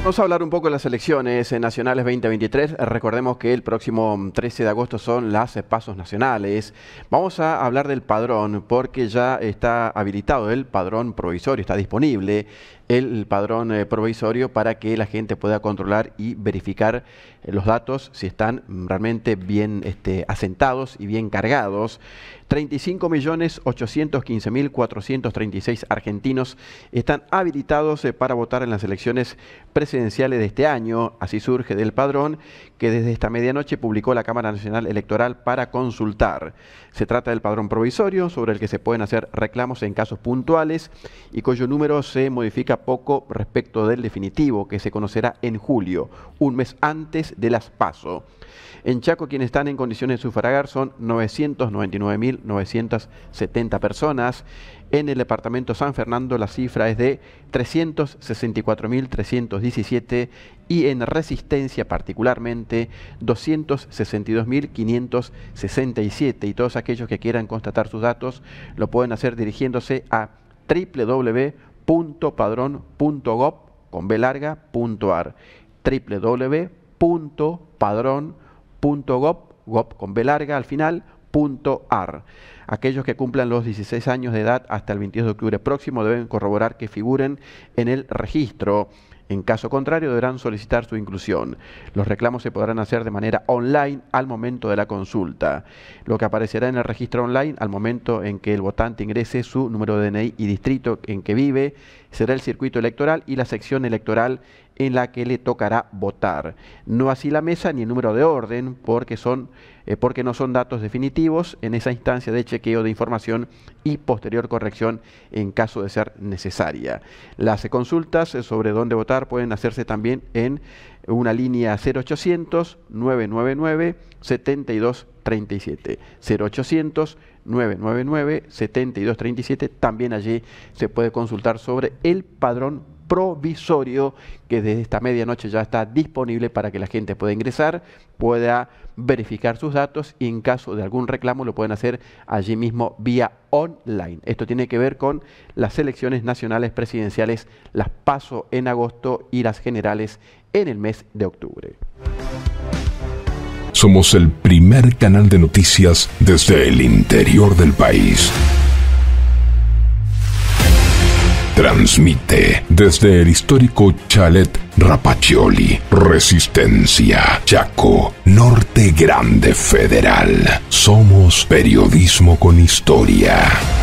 Vamos a hablar un poco de las elecciones eh, nacionales 2023. Recordemos que el próximo 13 mm, de agosto son las eh, pasos nacionales. Vamos a hablar del padrón porque ya está habilitado el padrón provisorio, está disponible el padrón eh, provisorio para que la gente pueda controlar y verificar los datos si están mm, realmente bien este, asentados y bien cargados. 35.815.436 argentinos están habilitados eh, para votar en las elecciones presidenciales de este año. Así surge del padrón que desde esta medianoche publicó la Cámara Nacional Electoral para consultar. Se trata del padrón provisorio sobre el que se pueden hacer reclamos en casos puntuales y cuyo número se modifica poco respecto del definitivo que se conocerá en julio, un mes antes de las PASO. En Chaco quienes están en condiciones de sufragar son mil. 970 personas. En el departamento San Fernando la cifra es de 364.317 y en Resistencia particularmente 262.567. Y todos aquellos que quieran constatar sus datos lo pueden hacer dirigiéndose a www.padrón.gov con B larga, con B larga al final, Punto ar Aquellos que cumplan los 16 años de edad hasta el 22 de octubre próximo deben corroborar que figuren en el registro. En caso contrario, deberán solicitar su inclusión. Los reclamos se podrán hacer de manera online al momento de la consulta. Lo que aparecerá en el registro online al momento en que el votante ingrese su número de DNI y distrito en que vive será el circuito electoral y la sección electoral en la que le tocará votar. No así la mesa ni el número de orden porque, son, eh, porque no son datos definitivos. En esa instancia de chequeo de información y posterior corrección en caso de ser necesaria. Las consultas sobre dónde votar pueden hacerse también en una línea 0800 999 7237 0800 999 7237 también allí se puede consultar sobre el padrón provisorio que desde esta medianoche ya está disponible para que la gente pueda ingresar, pueda verificar sus datos y en caso de algún reclamo lo pueden hacer allí mismo vía online. Esto tiene que ver con las elecciones nacionales presidenciales, las paso en agosto y las generales en el mes de octubre. Somos el primer canal de noticias desde el interior del país. Transmite desde el histórico Chalet Rapacioli, Resistencia, Chaco, Norte Grande Federal. Somos periodismo con historia.